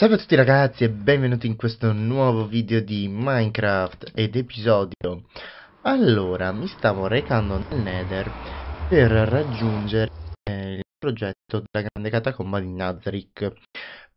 Salve a tutti ragazzi e benvenuti in questo nuovo video di Minecraft ed episodio Allora, mi stavo recando nel Nether per raggiungere eh, il progetto della grande catacomba di Nazarick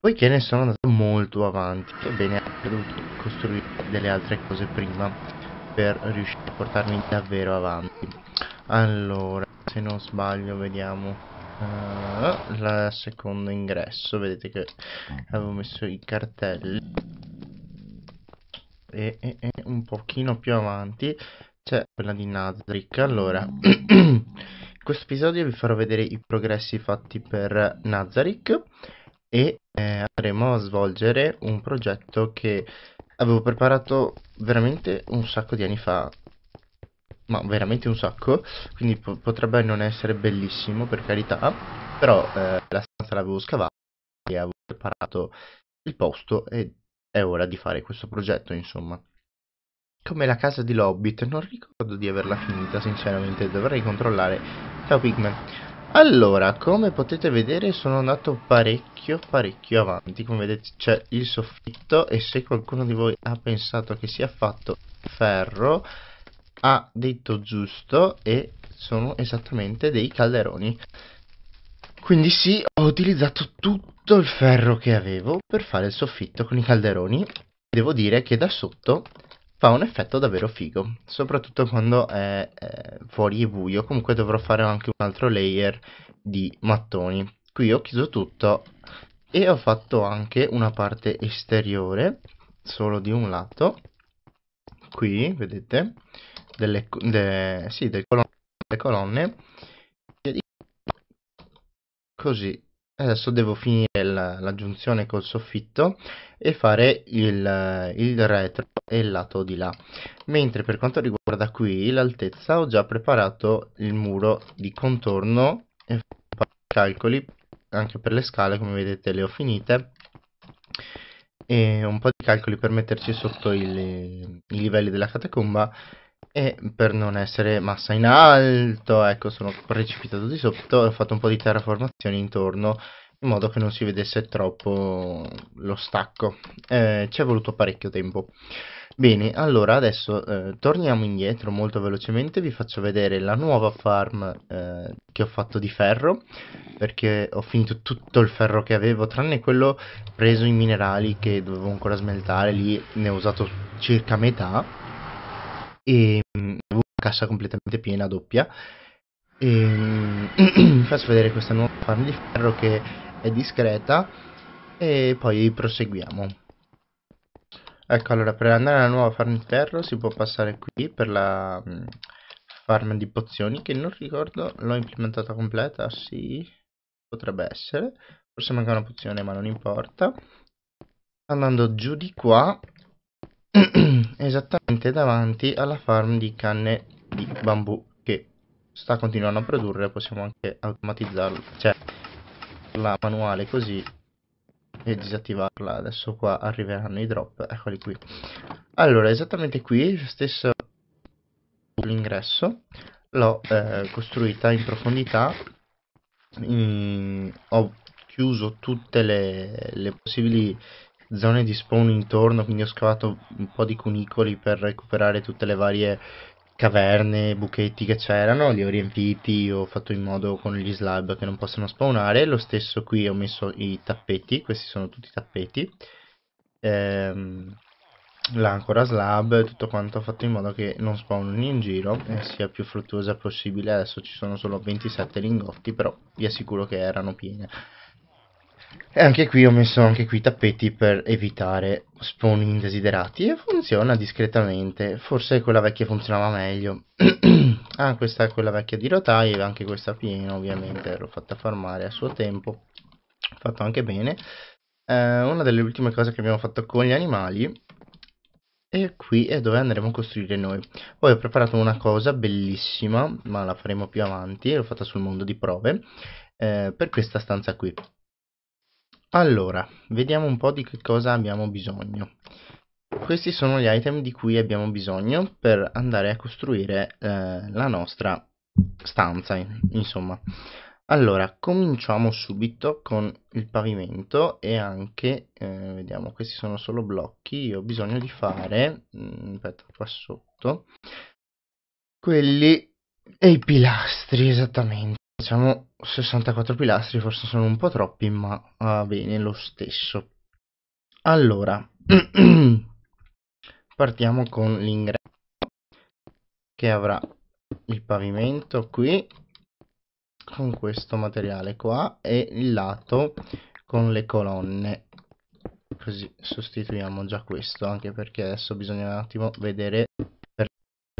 Poiché ne sono andato molto avanti, ebbene ho dovuto costruire delle altre cose prima per riuscire a portarmi davvero avanti Allora, se non sbaglio, vediamo il eh, secondo ingresso vedete che avevo messo i cartelli e, e, e un pochino più avanti c'è quella di Nadrick allora in questo episodio vi farò vedere i progressi fatti per Nazarick e eh, andremo a svolgere un progetto che avevo preparato veramente un sacco di anni fa ma veramente un sacco, quindi po- potrebbe non essere bellissimo per carità, però eh, la stanza l'avevo scavata e avevo preparato il posto e è ora di fare questo progetto, insomma. Come la casa di Lobbit, non ricordo di averla finita, sinceramente, dovrei controllare. Ciao Pigman. Allora, come potete vedere sono andato parecchio parecchio avanti, come vedete c'è il soffitto e se qualcuno di voi ha pensato che sia fatto ferro, ha detto giusto e sono esattamente dei calderoni. Quindi sì, ho utilizzato tutto il ferro che avevo per fare il soffitto con i calderoni. Devo dire che da sotto fa un effetto davvero figo, soprattutto quando è, è fuori e buio. Comunque dovrò fare anche un altro layer di mattoni. Qui ho chiuso tutto e ho fatto anche una parte esteriore, solo di un lato. Qui, vedete? delle, de, sì, delle colonne, delle colonne così adesso devo finire la, l'aggiunzione col soffitto e fare il, il, retro e il lato di là mentre per quanto riguarda qui l'altezza ho già preparato il muro di contorno e calcoli anche per le scale come vedete le ho finite e un po' di calcoli per metterci sotto il, i livelli della catacomba e per non essere massa in alto, ecco, sono precipitato di sotto e ho fatto un po' di terraformazione intorno in modo che non si vedesse troppo lo stacco. Eh, ci è voluto parecchio tempo. Bene, allora adesso eh, torniamo indietro molto velocemente, vi faccio vedere la nuova farm eh, che ho fatto di ferro, perché ho finito tutto il ferro che avevo, tranne quello preso in minerali che dovevo ancora smeltare, lì ne ho usato circa metà e avevo mm, una cassa completamente piena, doppia. E, vi mm, faccio vedere questa nuova farm di ferro che è discreta e poi proseguiamo. Ecco, allora, per andare alla nuova farm di ferro si può passare qui per la mm, farm di pozioni che non ricordo, l'ho implementata completa? Sì, potrebbe essere. Forse manca una pozione, ma non importa. Andando giù di qua esattamente davanti alla farm di canne di bambù che sta continuando a produrre possiamo anche automatizzarla cioè la manuale così e disattivarla adesso qua arriveranno i drop eccoli qui allora esattamente qui stesso l'ingresso l'ho eh, costruita in profondità in... ho chiuso tutte le, le possibili zone di spawn intorno, quindi ho scavato un po' di cunicoli per recuperare tutte le varie caverne, buchetti che c'erano, li ho riempiti, ho fatto in modo con gli slab che non possono spawnare, lo stesso qui ho messo i tappeti, questi sono tutti tappeti, ehm, l'ancora slab, tutto quanto ho fatto in modo che non spawnino in giro e sia più fruttuosa possibile, adesso ci sono solo 27 lingotti però vi assicuro che erano piene. E anche qui ho messo anche qui i tappeti per evitare spawn indesiderati e funziona discretamente. Forse quella vecchia funzionava meglio. ah, questa è quella vecchia di e anche questa piena ovviamente, l'ho fatta farmare a suo tempo. Fatto anche bene. Eh, una delle ultime cose che abbiamo fatto con gli animali e qui è dove andremo a costruire noi poi ho preparato una cosa bellissima ma la faremo più avanti l'ho fatta sul mondo di prove eh, per questa stanza qui allora, vediamo un po' di che cosa abbiamo bisogno. Questi sono gli item di cui abbiamo bisogno per andare a costruire eh, la nostra stanza, insomma. Allora, cominciamo subito con il pavimento e anche, eh, vediamo, questi sono solo blocchi, io ho bisogno di fare, mh, mm, aspetta qua sotto, quelli e i pilastri, esattamente. Facciamo 64 pilastri, forse sono un po' troppi, ma va bene lo stesso. Allora, partiamo con l'ingresso che avrà il pavimento qui con questo materiale qua e il lato con le colonne. Così sostituiamo già questo, anche perché adesso bisogna un attimo vedere,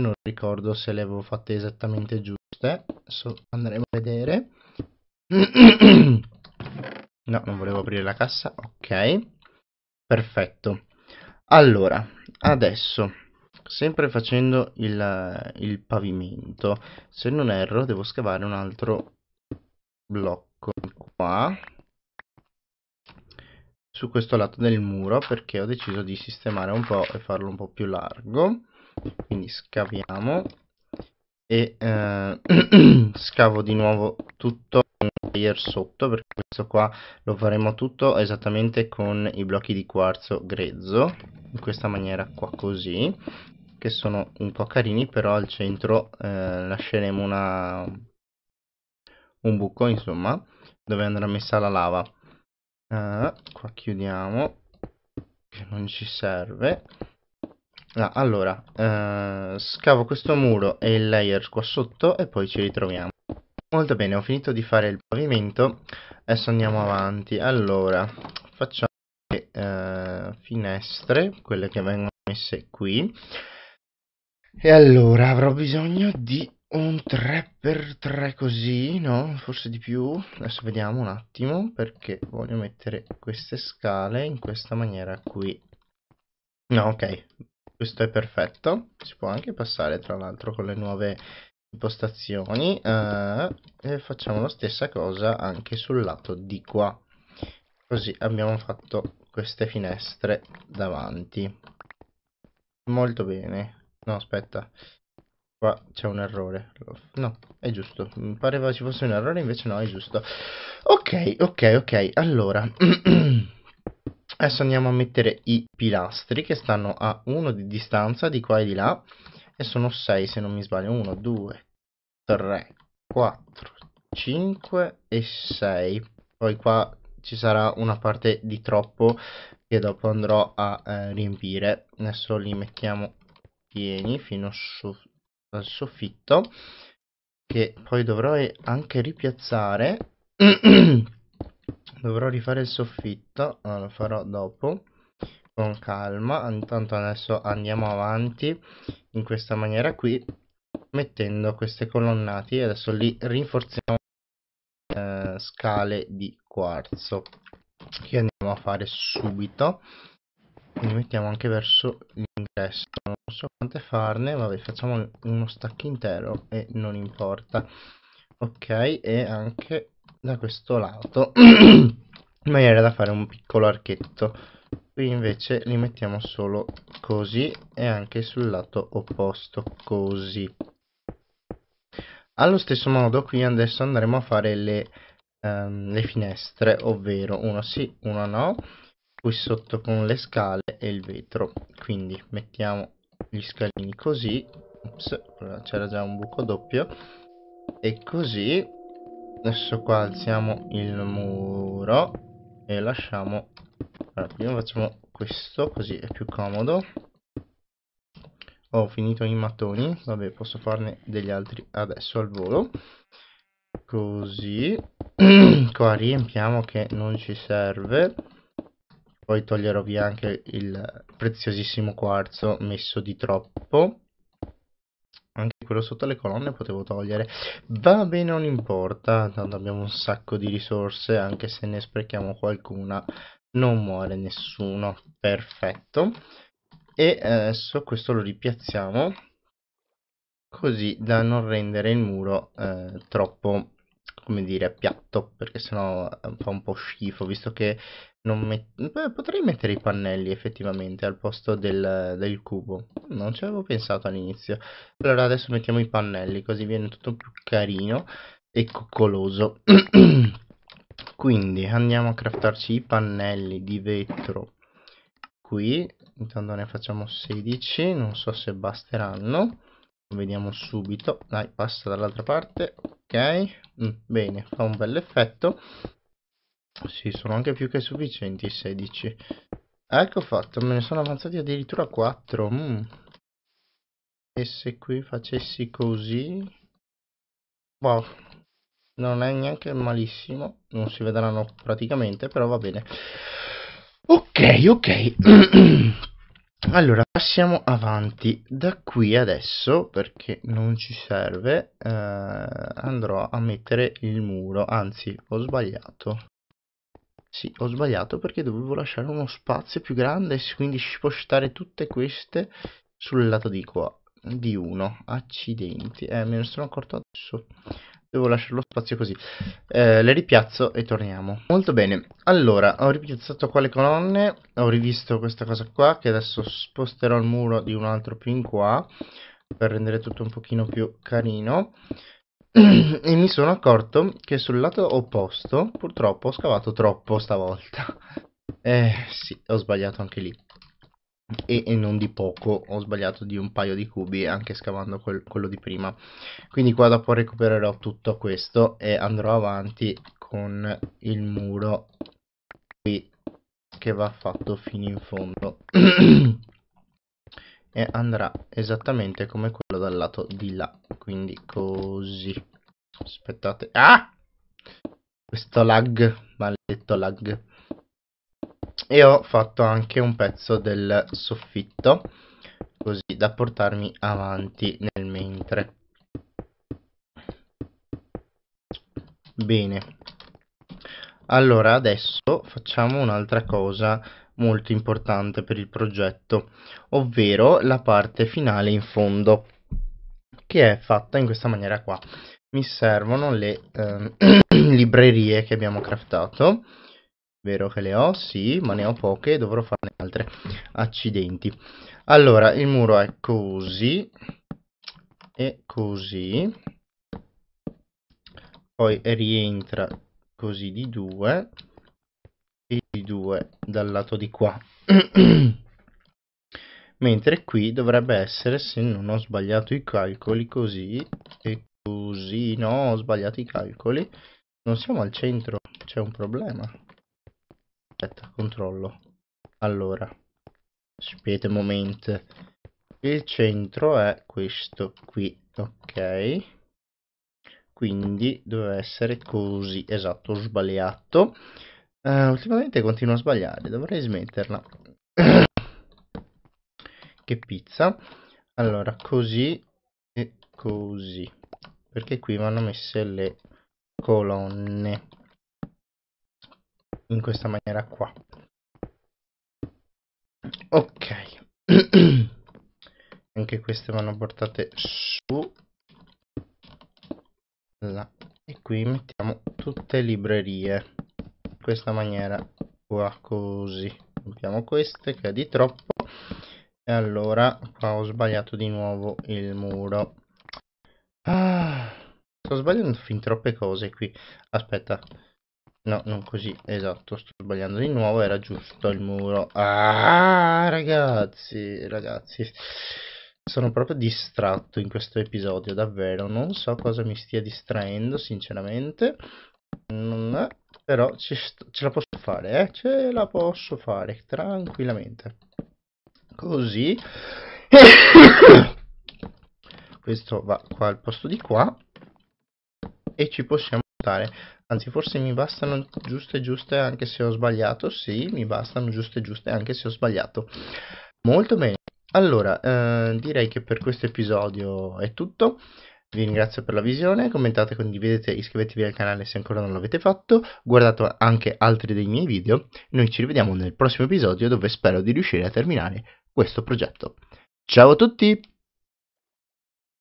non ricordo se le avevo fatte esattamente giù adesso andremo a vedere no non volevo aprire la cassa ok perfetto allora adesso sempre facendo il, il pavimento se non erro devo scavare un altro blocco qua su questo lato del muro perché ho deciso di sistemare un po' e farlo un po' più largo quindi scaviamo e eh, scavo di nuovo tutto un layer sotto perché questo qua lo faremo tutto esattamente con i blocchi di quarzo grezzo in questa maniera qua così che sono un po' carini però al centro eh, lasceremo una, un buco insomma dove andrà messa la lava eh, qua chiudiamo che non ci serve Ah, allora, eh, scavo questo muro e il layer qua sotto e poi ci ritroviamo. Molto bene, ho finito di fare il pavimento, adesso andiamo avanti. Allora, facciamo le eh, finestre, quelle che vengono messe qui. E allora, avrò bisogno di un 3x3 così, no? Forse di più. Adesso vediamo un attimo, perché voglio mettere queste scale in questa maniera qui. No, ok, questo è perfetto si può anche passare tra l'altro con le nuove impostazioni eh, e facciamo la stessa cosa anche sul lato di qua così abbiamo fatto queste finestre davanti molto bene no aspetta qua c'è un errore no è giusto mi pareva ci fosse un errore invece no è giusto ok ok ok allora adesso andiamo a mettere i pilastri che stanno a 1 di distanza di qua e di là e sono 6 se non mi sbaglio 1 2 3 4 5 e 6 poi qua ci sarà una parte di troppo che dopo andrò a eh, riempire adesso li mettiamo pieni fino su, al soffitto che poi dovrò anche ripiazzare dovrò rifare il soffitto eh, lo farò dopo con calma intanto adesso andiamo avanti in questa maniera qui mettendo queste colonnati adesso li rinforziamo eh, scale di quarzo che andiamo a fare subito quindi mettiamo anche verso l'ingresso non so quante farne vabbè facciamo uno stacco intero e non importa ok e anche da questo lato in maniera da fare un piccolo archetto qui invece li mettiamo solo così e anche sul lato opposto così allo stesso modo qui adesso andremo a fare le, um, le finestre ovvero uno sì uno no qui sotto con le scale e il vetro quindi mettiamo gli scalini così c'era già un buco doppio e così adesso qua alziamo il muro e lasciamo allora, prima facciamo questo così è più comodo ho finito i mattoni vabbè posso farne degli altri adesso al volo così qua riempiamo che non ci serve poi toglierò via anche il preziosissimo quarzo messo di troppo anche quello sotto le colonne potevo togliere va bene non importa tanto abbiamo un sacco di risorse anche se ne sprechiamo qualcuna non muore nessuno perfetto e adesso questo lo ripiazziamo così da non rendere il muro eh, troppo come dire piatto perché sennò eh, fa un po' schifo visto che Met... Potrei mettere i pannelli effettivamente al posto del, del cubo. Non ci avevo pensato all'inizio. Allora adesso mettiamo i pannelli così viene tutto più carino e coccoloso. Quindi andiamo a craftarci i pannelli di vetro qui. Intanto ne facciamo 16, non so se basteranno. Vediamo subito. Dai, passa dall'altra parte. Ok, mm, bene, fa un bel effetto. Sì, sono anche più che sufficienti 16. Ecco fatto, me ne sono avanzati addirittura 4. Mm. E se qui facessi così... Wow, boh, non è neanche malissimo. Non si vedranno praticamente, però va bene. Ok, ok. allora, passiamo avanti. Da qui adesso, perché non ci serve, eh, andrò a mettere il muro. Anzi, ho sbagliato. Sì, ho sbagliato perché dovevo lasciare uno spazio più grande, quindi spostare tutte queste sul lato di qua, di 1. Accidenti, eh, me ne sono accorto adesso. Devo lasciare lo spazio così. Eh, le ripiazzo e torniamo. Molto bene, allora, ho ripiazzato qua le colonne, ho rivisto questa cosa qua, che adesso sposterò il muro di un altro più in qua, per rendere tutto un pochino più carino e mi sono accorto che sul lato opposto purtroppo ho scavato troppo stavolta. Eh sì, ho sbagliato anche lì. E, e, non di poco, ho sbagliato di un paio di cubi anche scavando quel, quello di prima. Quindi qua dopo recupererò tutto questo e andrò avanti con il muro qui che va fatto fino in fondo. e andrà esattamente come quello dal lato di là quindi così aspettate ah questo lag maledetto lag e ho fatto anche un pezzo del soffitto così da portarmi avanti nel mentre bene allora adesso facciamo un'altra cosa molto importante per il progetto, ovvero la parte finale in fondo, che è fatta in questa maniera qua. Mi servono le eh, librerie che abbiamo craftato, vero che le ho? Sì, ma ne ho poche e dovrò farne altre. Accidenti. Allora, il muro è così e così. Poi rientra così di due 2 dal lato di qua mentre qui dovrebbe essere se non ho sbagliato i calcoli così e così no ho sbagliato i calcoli non siamo al centro c'è un problema aspetta controllo allora aspetta un momento il centro è questo qui ok quindi deve essere così esatto ho sbagliato Uh, ultimamente continuo a sbagliare, dovrei smetterla. che pizza. Allora, così e così. Perché qui vanno messe le colonne. In questa maniera qua. Ok. Anche queste vanno portate su. Là. E qui mettiamo tutte le librerie questa maniera qua così rompiamo queste che è di troppo e allora qua ho sbagliato di nuovo il muro ah, sto sbagliando fin troppe cose qui aspetta no non così esatto sto sbagliando di nuovo era giusto il muro ah ragazzi ragazzi sono proprio distratto in questo episodio davvero non so cosa mi stia distraendo sinceramente non è però ce, ce la posso fare, eh? Ce la posso fare tranquillamente. Così. Questo va qua al posto di qua. E ci possiamo dare. Anzi, forse mi bastano giuste giuste anche se ho sbagliato. Sì, mi bastano giuste giuste anche se ho sbagliato. Molto bene. Allora, eh, direi che per questo episodio è tutto. Vi ringrazio per la visione, commentate, condividete, iscrivetevi al canale se ancora non l'avete fatto, guardate anche altri dei miei video. Noi ci rivediamo nel prossimo episodio dove spero di riuscire a terminare questo progetto. Ciao a tutti!